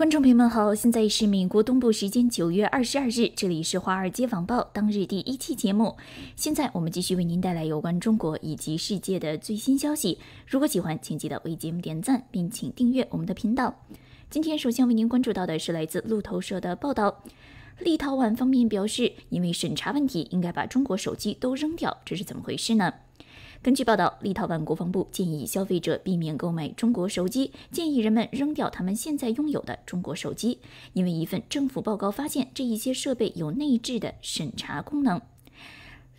观众朋友们好，现在是美国东部时间九月二十二日，这里是《华尔街网报》当日第一期节目。现在我们继续为您带来有关中国以及世界的最新消息。如果喜欢，请记得为节目点赞，并请订阅我们的频道。今天首先为您关注到的是来自路透社的报道：立陶宛方面表示，因为审查问题，应该把中国手机都扔掉，这是怎么回事呢？根据报道，立陶宛国防部建议消费者避免购买中国手机，建议人们扔掉他们现在拥有的中国手机，因为一份政府报告发现这一些设备有内置的审查功能。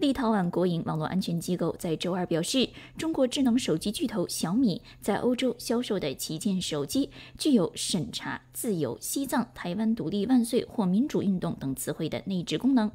立陶宛国营网络安全机构在周二表示，中国智能手机巨头小米在欧洲销售的旗舰手机具有审查“自由西藏、台湾独立万岁”或“民主运动”等词汇的内置功能。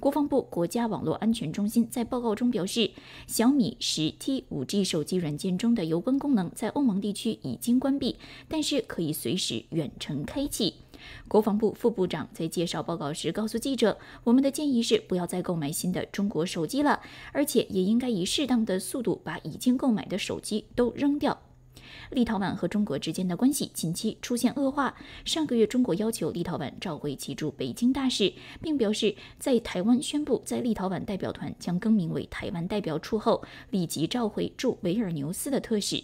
国防部国家网络安全中心在报告中表示，小米十 T 5G 手机软件中的油温功能在欧盟地区已经关闭，但是可以随时远程开启。国防部副部长在介绍报告时告诉记者：“我们的建议是不要再购买新的中国手机了，而且也应该以适当的速度把已经购买的手机都扔掉。”立陶宛和中国之间的关系近期出现恶化。上个月，中国要求立陶宛召回其驻北京大使，并表示在台湾宣布在立陶宛代表团将更名为台湾代表处后，立即召回驻维尔纽斯的特使。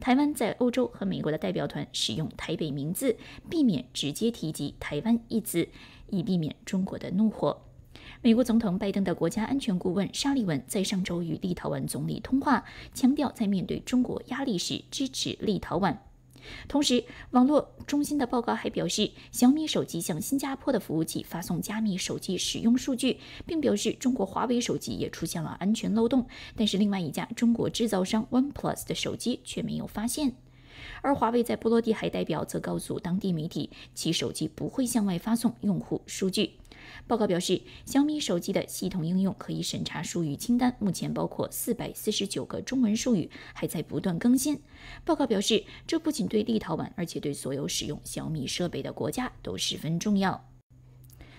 台湾在欧洲和美国的代表团使用台北名字，避免直接提及“台湾”一词，以避免中国的怒火。美国总统拜登的国家安全顾问沙利文在上周与立陶宛总理通话，强调在面对中国压力时支持立陶宛。同时，网络中心的报告还表示，小米手机向新加坡的服务器发送加密手机使用数据，并表示中国华为手机也出现了安全漏洞，但是另外一家中国制造商 OnePlus 的手机却没有发现。而华为在波罗的海代表则告诉当地媒体，其手机不会向外发送用户数据。报告表示，小米手机的系统应用可以审查术语清单，目前包括四百四十九个中文术语，还在不断更新。报告表示，这不仅对立陶宛，而且对所有使用小米设备的国家都十分重要。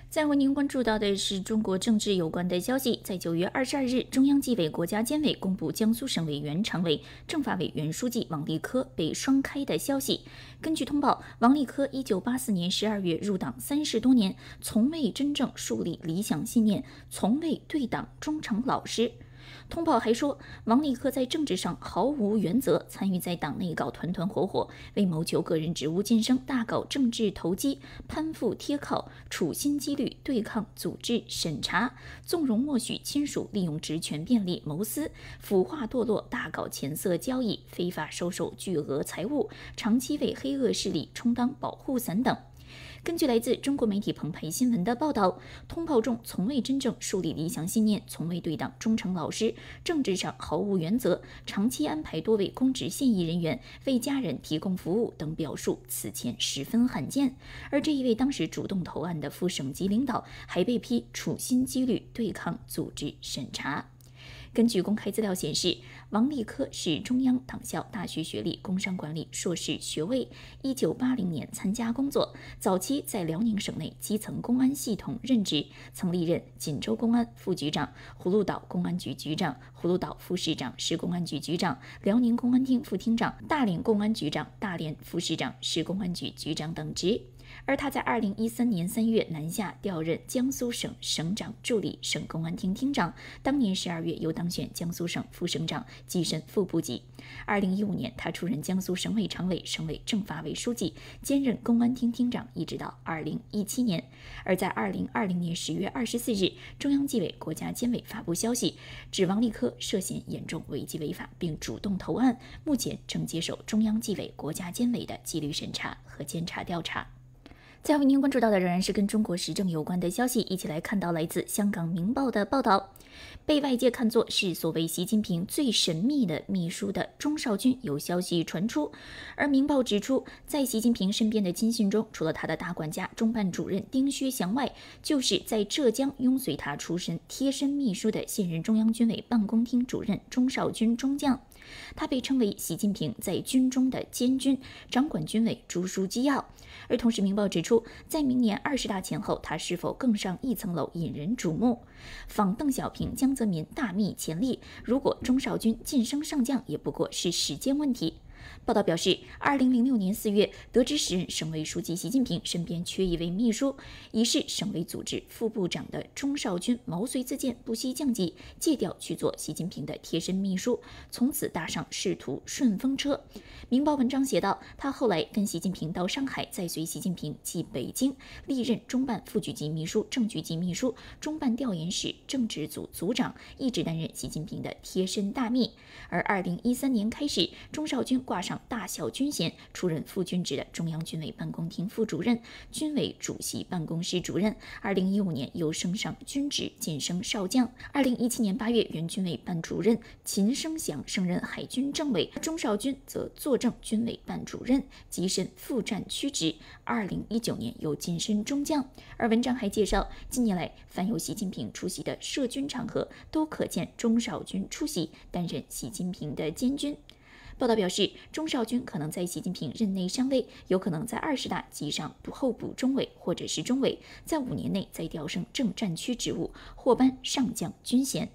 再为您关注到的是中国政治有关的消息，在九月二十二日，中央纪委国家监委公布江苏省委原常委、政法委原书记王立科被双开的消息。根据通报，王立科一九八四年十二月入党，三十多年，从未真正树立理想信念，从未对党忠诚老实。通报还说，王立科在政治上毫无原则，参与在党内搞团团伙伙，为谋求个人职务晋升，大搞政治投机、攀附贴靠，处心积虑对抗组织审查，纵容默许亲属利用职权便利谋私，腐化堕落，大搞钱色交易，非法收受巨额财物，长期为黑恶势力充当保护伞等。根据来自中国媒体澎湃新闻的报道，通报中从未真正树立理想信念，从未对党忠诚老实，政治上毫无原则，长期安排多位公职现役人员为家人提供服务等表述，此前十分罕见。而这一位当时主动投案的副省级领导，还被批处心积虑对抗组织审查。根据公开资料显示，王立科是中央党校大学学历，工商管理硕士学位。一九八零年参加工作，早期在辽宁省内基层公安系统任职，曾历任锦州公安副局长、葫芦岛公安局局长、葫芦岛副市长、市公安局局长、辽宁公安厅副厅长、大连公安局长、大连副市长、市公安局局长等职。而他在二零一三年三月南下调任江苏省省长助理、省公安厅厅长，当年十二月又当选江苏省副省长，跻身副部级。二零一五年，他出任江苏省委常委、省委政法委书记，兼任公安厅厅长，一直到二零一七年。而在二零二零年十月二十四日，中央纪委国家监委发布消息，指王立科涉嫌严重违纪违法，并主动投案，目前正接受中央纪委国家监委的纪律审查和监察调查。接下为您关注到的仍然是跟中国时政有关的消息，一起来看到来自香港《明报》的报道。被外界看作是所谓习近平最神秘的秘书的钟少军，有消息传出。而《明报》指出，在习近平身边的亲信中，除了他的大管家、中办主任丁薛祥外，就是在浙江拥随他出身、贴身秘书的现任中央军委办公厅主任钟少军中将。他被称为习近平在军中的监军，掌管军委逐书机要。而同时，明报指出，在明年二十大前后，他是否更上一层楼引人瞩目。仿邓小平、江泽民大秘潜力，如果钟少军晋升上将，也不过是时间问题。报道表示，二零零六年四月，得知时任省委书记习近平身边缺一位秘书，已是省委组织副部长的钟少军毛遂自荐，不惜降级借调去做习近平的贴身秘书，从此搭上仕途顺风车。《明报》文章写道，他后来跟习近平到上海，再随习近平进北京，历任中办副局级秘书、正局级秘书、中办调研室政治组组长，一直担任习近平的贴身大秘。而二零一三年开始，钟少军挂上。大小军衔，出任副军职的中央军委办公厅副主任、军委主席办公室主任。二零一五年又升上军职，晋升少将。二零一七年八月，原军委办主任秦生祥升任海军政委，钟少军则坐镇军委办主任，跻身副战区职。二零一九年又晋升中将。而文章还介绍，近年来凡有习近平出席的涉军场合，都可见钟少军出席，担任习近平的监军。报道表示，钟少军可能在习近平任内上位，有可能在二十大即上候补中委，或者是中委，在五年内再调升正战区职务或颁上将军衔。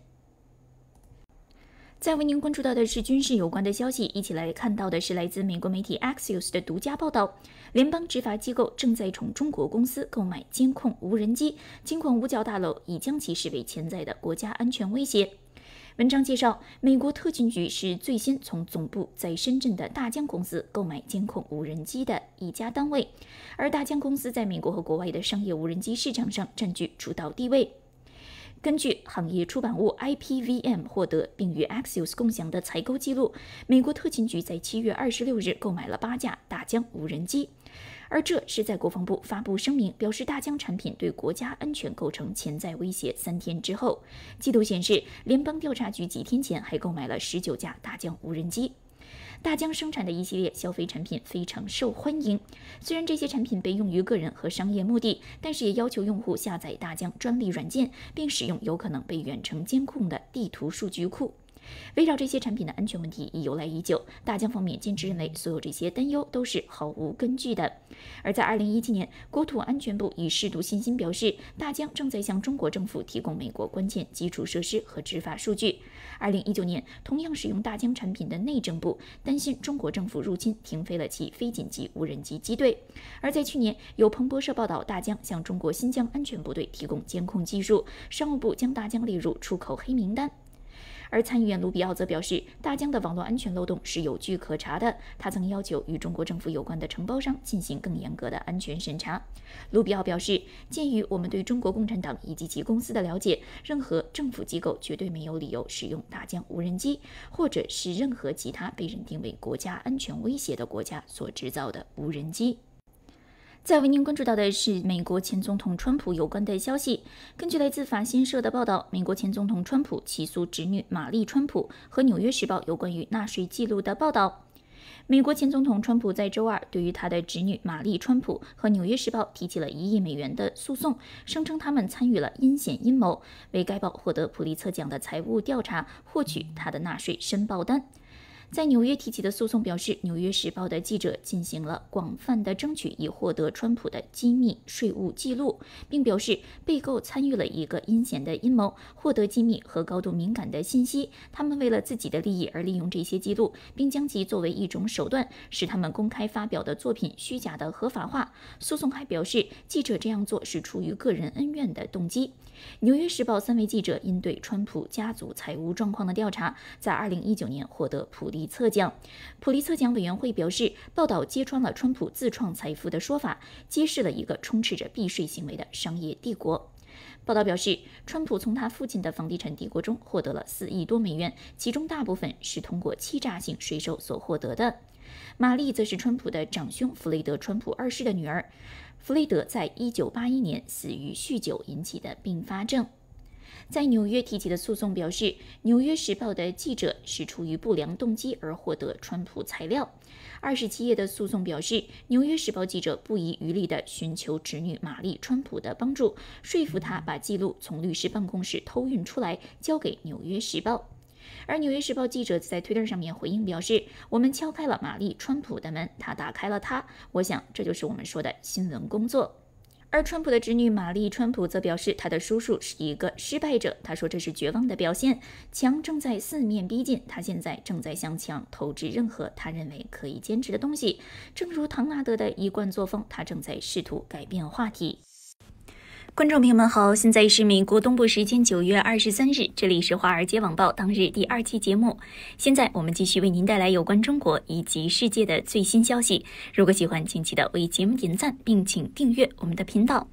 再为您关注到的是军事有关的消息，一起来看到的是来自美国媒体 Axios 的独家报道：联邦执法机构正在从中国公司购买监控无人机，尽管五角大楼已将其视为潜在的国家安全威胁。文章介绍，美国特勤局是最先从总部在深圳的大疆公司购买监控无人机的一家单位，而大疆公司在美国和国外的商业无人机市场上占据主导地位。根据行业出版物 IPVM 获得并与 Axios 共享的采购记录，美国特勤局在七月二十六日购买了八架大疆无人机。而这是在国防部发布声明，表示大疆产品对国家安全构成潜在威胁三天之后，记录显示，联邦调查局几天前还购买了十九架大疆无人机。大疆生产的一系列消费产品非常受欢迎，虽然这些产品被用于个人和商业目的，但是也要求用户下载大疆专利软件，并使用有可能被远程监控的地图数据库。围绕这些产品的安全问题已由来已久。大疆方面坚持认为，所有这些担忧都是毫无根据的。而在2017年，国土安全部以适度信心表示，大疆正在向中国政府提供美国关键基础设施和执法数据。2019年，同样使用大疆产品的内政部担心中国政府入侵，停飞了其非紧急无人机机队。而在去年，有彭博社报道，大疆向中国新疆安全部队提供监控技术，商务部将大疆列入出口黑名单。而参议员卢比奥则表示，大疆的网络安全漏洞是有据可查的。他曾要求与中国政府有关的承包商进行更严格的安全审查。卢比奥表示，鉴于我们对中国共产党以及其公司的了解，任何政府机构绝对没有理由使用大疆无人机，或者是任何其他被认定为国家安全威胁的国家所制造的无人机。在为您关注到的是美国前总统川普有关的消息。根据来自法新社的报道，美国前总统川普起诉侄女玛丽·川普和《纽约时报》有关于纳税记录的报道。美国前总统川普在周二对于他的侄女玛丽·川普和《纽约时报》提起了一亿美元的诉讼，声称他们参与了阴险阴谋，为该报获得普利策奖的财务调查获取他的纳税申报单。在纽约提起的诉讼表示，《纽约时报》的记者进行了广泛的争取，以获得川普的机密税务记录，并表示被告参与了一个阴险的阴谋，获得机密和高度敏感的信息。他们为了自己的利益而利用这些记录，并将其作为一种手段，使他们公开发表的作品虚假的合法化。诉讼还表示，记者这样做是出于个人恩怨的动机。《纽约时报》三位记者因对川普家族财务状况的调查，在二零一九年获得普利。普策奖，普利策奖委员会表示，报道揭穿了川普自创财富的说法，揭示了一个充斥着避税行为的商业帝国。报道表示，川普从他父亲的房地产帝国中获得了四亿多美元，其中大部分是通过欺诈性税收所获得的。玛丽则是川普的长兄弗雷德川普二世的女儿。弗雷德在一九八一年死于酗酒引起的并发症。在纽约提起的诉讼表示，《纽约时报》的记者是出于不良动机而获得川普材料。二十七页的诉讼表示，《纽约时报》记者不遗余力地寻求侄女玛丽·川普的帮助，说服他把记录从律师办公室偷运出来，交给《纽约时报》。而《纽约时报》记者在推特上面回应表示：“我们敲开了玛丽·川普的门，他打开了它。我想，这就是我们说的新闻工作。”而川普的侄女玛丽·川普则表示，她的叔叔是一个失败者。她说：“这是绝望的表现，墙正在四面逼近。他现在正在向墙投掷任何他认为可以坚持的东西。正如唐纳德的一贯作风，他正在试图改变话题。”观众朋友们好，现在是美国东部时间九月二十三日，这里是《华尔街网报》当日第二期节目。现在我们继续为您带来有关中国以及世界的最新消息。如果喜欢，请记得为节目点赞，并请订阅我们的频道。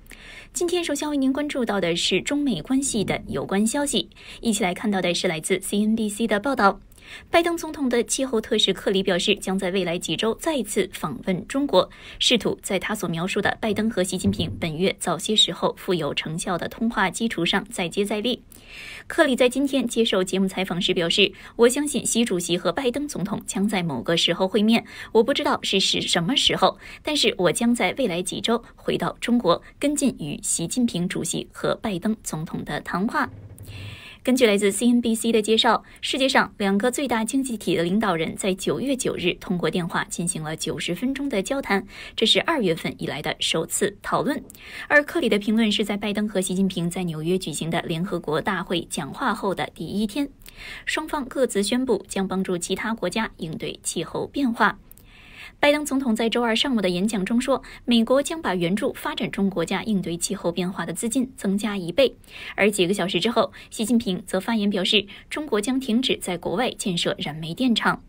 今天首先为您关注到的是中美关系的有关消息，一起来看到的是来自 CNBC 的报道。拜登总统的气候特使克里表示，将在未来几周再次访问中国，试图在他所描述的拜登和习近平本月早些时候富有成效的通话基础上再接再厉。克里在今天接受节目采访时表示：“我相信习主席和拜登总统将在某个时候会面，我不知道是是什么时候，但是我将在未来几周回到中国跟进与习近平主席和拜登总统的谈话。”根据来自 CNBC 的介绍，世界上两个最大经济体的领导人，在九月九日通过电话进行了九十分钟的交谈，这是二月份以来的首次讨论。而克里的评论是在拜登和习近平在纽约举行的联合国大会讲话后的第一天，双方各自宣布将帮助其他国家应对气候变化。拜登总统在周二上午的演讲中说，美国将把援助发展中国家应对气候变化的资金增加一倍。而几个小时之后，习近平则发言表示，中国将停止在国外建设燃煤电厂。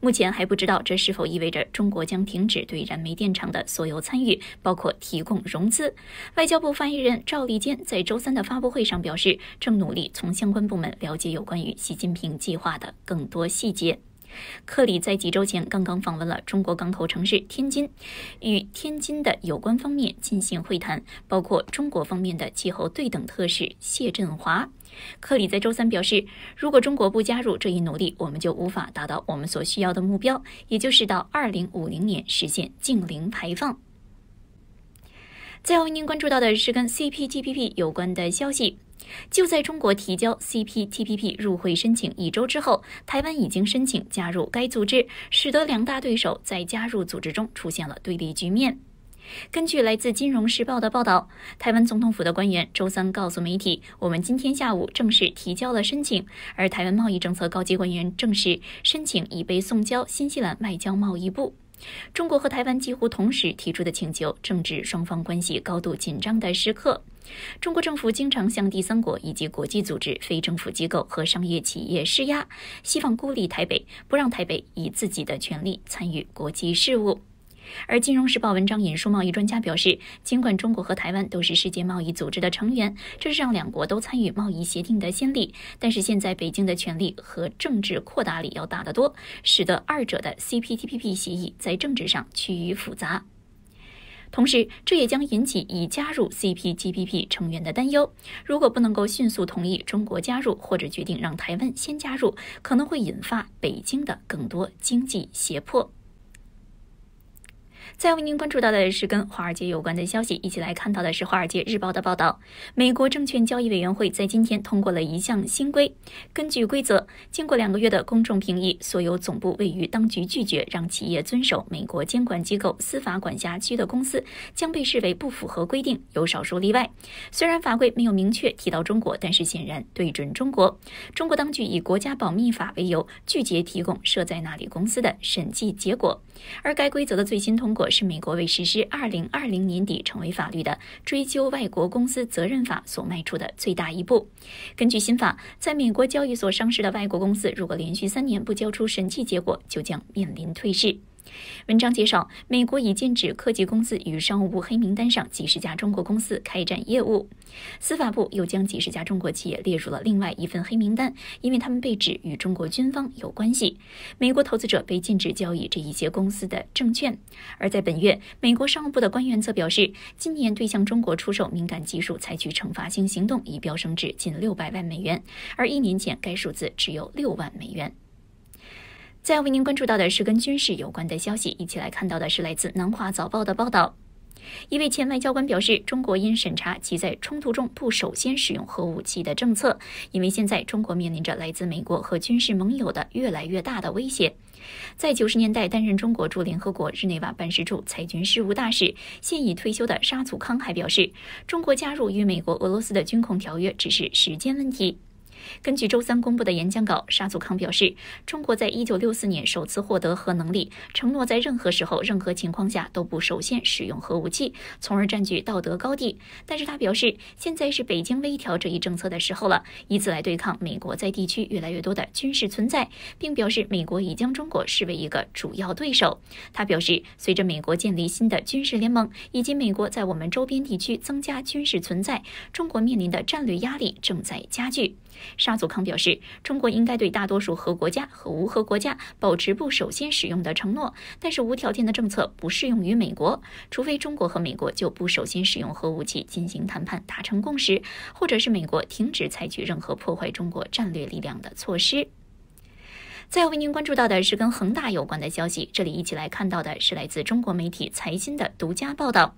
目前还不知道这是否意味着中国将停止对燃煤电厂的所有参与，包括提供融资。外交部发言人赵立坚在周三的发布会上表示，正努力从相关部门了解有关于习近平计划的更多细节。克里在几周前刚刚访问了中国港口城市天津，与天津的有关方面进行会谈，包括中国方面的气候对等特使谢振华。克里在周三表示，如果中国不加入这一努力，我们就无法达到我们所需要的目标，也就是到2050年实现净零排放。最后，您关注到的是跟 CPTPP 有关的消息。就在中国提交 CPTPP 入会申请一周之后，台湾已经申请加入该组织，使得两大对手在加入组织中出现了对立局面。根据来自《金融时报》的报道，台湾总统府的官员周三告诉媒体：“我们今天下午正式提交了申请。”而台湾贸易政策高级官员证实，申请已被送交新西兰外交贸易部。中国和台湾几乎同时提出的请求，正值双方关系高度紧张的时刻。中国政府经常向第三国以及国际组织、非政府机构和商业企业施压，希望孤立台北，不让台北以自己的权利参与国际事务。而《金融时报》文章引述贸易专家表示，尽管中国和台湾都是世界贸易组织的成员，这是让两国都参与贸易协定的先例，但是现在北京的权力和政治扩大力要大得多，使得二者的 CPTPP 协议在政治上趋于复杂。同时，这也将引起已加入 CPTPP 成员的担忧。如果不能够迅速同意中国加入，或者决定让台湾先加入，可能会引发北京的更多经济胁迫。再为您关注到的是跟华尔街有关的消息，一起来看到的是《华尔街日报》的报道。美国证券交易委员会在今天通过了一项新规，根据规则，经过两个月的公众评议，所有总部位于当局拒绝让企业遵守美国监管机构司法管辖区的公司，将被视为不符合规定，有少数例外。虽然法规没有明确提到中国，但是显然对准中国。中国当局以国家保密法为由，拒绝提供设在那里公司的审计结果，而该规则的最新通。果是美国为实施2020年底成为法律的追究外国公司责任法所迈出的最大一步。根据新法，在美国交易所上市的外国公司，如果连续三年不交出审计结果，就将面临退市。文章介绍，美国已禁止科技公司与商务部黑名单上几十家中国公司开展业务。司法部又将几十家中国企业列入了另外一份黑名单，因为他们被指与中国军方有关系。美国投资者被禁止交易这一些公司的证券。而在本月，美国商务部的官员则表示，今年对向中国出售敏感技术采取惩罚性行动已飙升至近六百万美元，而一年前该数字只有六万美元。在为您关注到的是跟军事有关的消息，一起来看到的是来自《南华早报》的报道。一位前外交官表示，中国因审查其在冲突中不首先使用核武器的政策，因为现在中国面临着来自美国和军事盟友的越来越大的威胁。在九十年代担任中国驻联合国日内瓦办事处裁军事务大使，现已退休的沙祖康还表示，中国加入与美国、俄罗斯的军控条约只是时间问题。根据周三公布的演讲稿，沙祖康表示，中国在一九六四年首次获得核能力，承诺在任何时候、任何情况下都不首先使用核武器，从而占据道德高地。但是他表示，现在是北京微调这一政策的时候了，以此来对抗美国在地区越来越多的军事存在，并表示美国已将中国视为一个主要对手。他表示，随着美国建立新的军事联盟以及美国在我们周边地区增加军事存在，中国面临的战略压力正在加剧。沙祖康表示，中国应该对大多数核国家和无核国家保持不首先使用的承诺，但是无条件的政策不适用于美国，除非中国和美国就不首先使用核武器进行谈判达成共识，或者是美国停止采取任何破坏中国战略力量的措施。再为您关注到的是跟恒大有关的消息，这里一起来看到的是来自中国媒体财新的独家报道。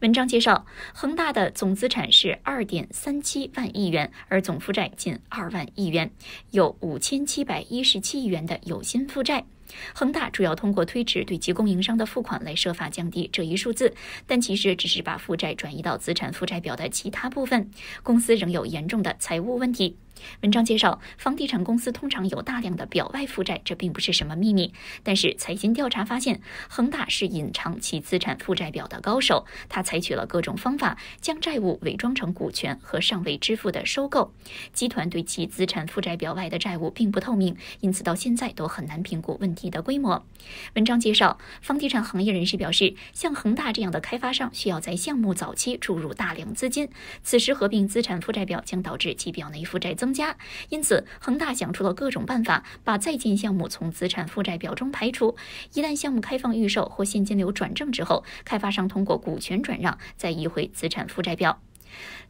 文章介绍，恒大的总资产是二点三七万亿元，而总负债近二万亿元，有五千七百一十七亿元的有薪负债。恒大主要通过推迟对其供应商的付款来设法降低这一数字，但其实只是把负债转移到资产负债表的其他部分。公司仍有严重的财务问题。文章介绍，房地产公司通常有大量的表外负债，这并不是什么秘密。但是财经调查发现，恒大是隐藏其资产负债表的高手。他采取了各种方法，将债务伪装成股权和尚未支付的收购。集团对其资产负债表外的债务并不透明，因此到现在都很难评估问题的规模。文章介绍，房地产行业人士表示，像恒大这样的开发商需要在项目早期注入大量资金，此时合并资产负债表将导致其表内负债增。增加，因此恒大想出了各种办法，把在建项目从资产负债表中排除。一旦项目开放预售或现金流转正之后，开发商通过股权转让再移回资产负债表。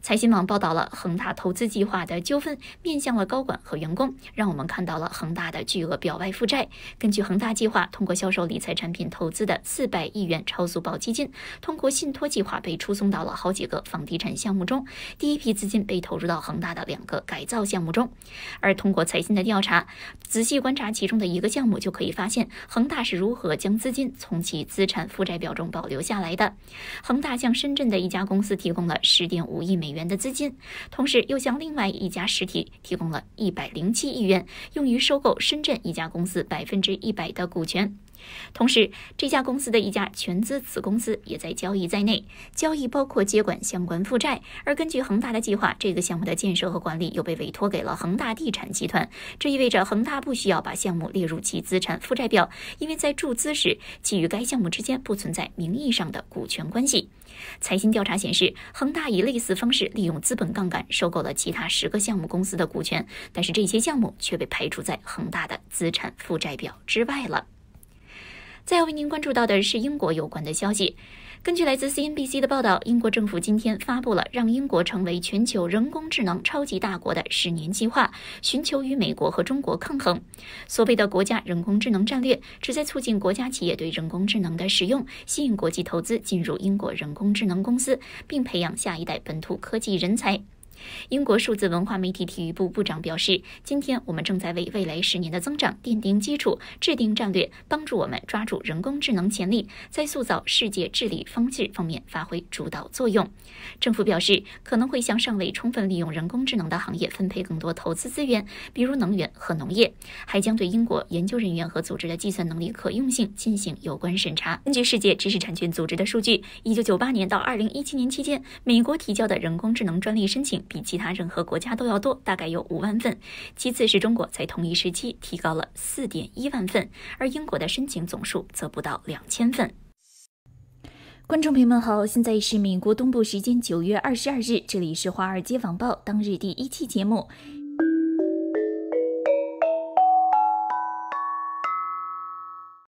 财新网报道了恒大投资计划的纠纷，面向了高管和员工，让我们看到了恒大的巨额表外负债。根据恒大计划，通过销售理财产品投资的四百亿元超速保基金，通过信托计划被输送到了好几个房地产项目中。第一批资金被投入到恒大的两个改造项目中，而通过财新的调查，仔细观察其中的一个项目，就可以发现恒大是如何将资金从其资产负债表中保留下来的。恒大向深圳的一家公司提供了十点。五亿美元的资金，同时又向另外一家实体提供了一百零七亿元，用于收购深圳一家公司百分之一百的股权。同时，这家公司的一家全资子公司也在交易在内，交易包括接管相关负债。而根据恒大的计划，这个项目的建设和管理又被委托给了恒大地产集团，这意味着恒大不需要把项目列入其资产负债表，因为在注资时，其与该项目之间不存在名义上的股权关系。财新调查显示，恒大以类似方式利用资本杠杆收购了其他十个项目公司的股权，但是这些项目却被排除在恒大的资产负债表之外了。再为您关注到的是英国有关的消息。根据来自 CNBC 的报道，英国政府今天发布了让英国成为全球人工智能超级大国的十年计划，寻求与美国和中国抗衡。所谓的国家人工智能战略旨在促进国家企业对人工智能的使用，吸引国际投资进入英国人工智能公司，并培养下一代本土科技人才。英国数字文化媒体体育部部长表示：“今天我们正在为未来十年的增长奠定基础，制定战略，帮助我们抓住人工智能潜力，在塑造世界治理方式方面发挥主导作用。”政府表示可能会向尚未充分利用人工智能的行业分配更多投资资源，比如能源和农业，还将对英国研究人员和组织的计算能力可用性进行有关审查。根据世界知识产权组织的数据，1998年到2017年期间，美国提交的人工智能专利申请。比其他任何国家都要多，大概有五万份。其次是中国，在同一时期提高了四点一万份，而英国的申请总数则不到两千份。观众朋友们好，现在是美国东部时间九月二十二日，这里是《华尔街网报》当日第一期节目。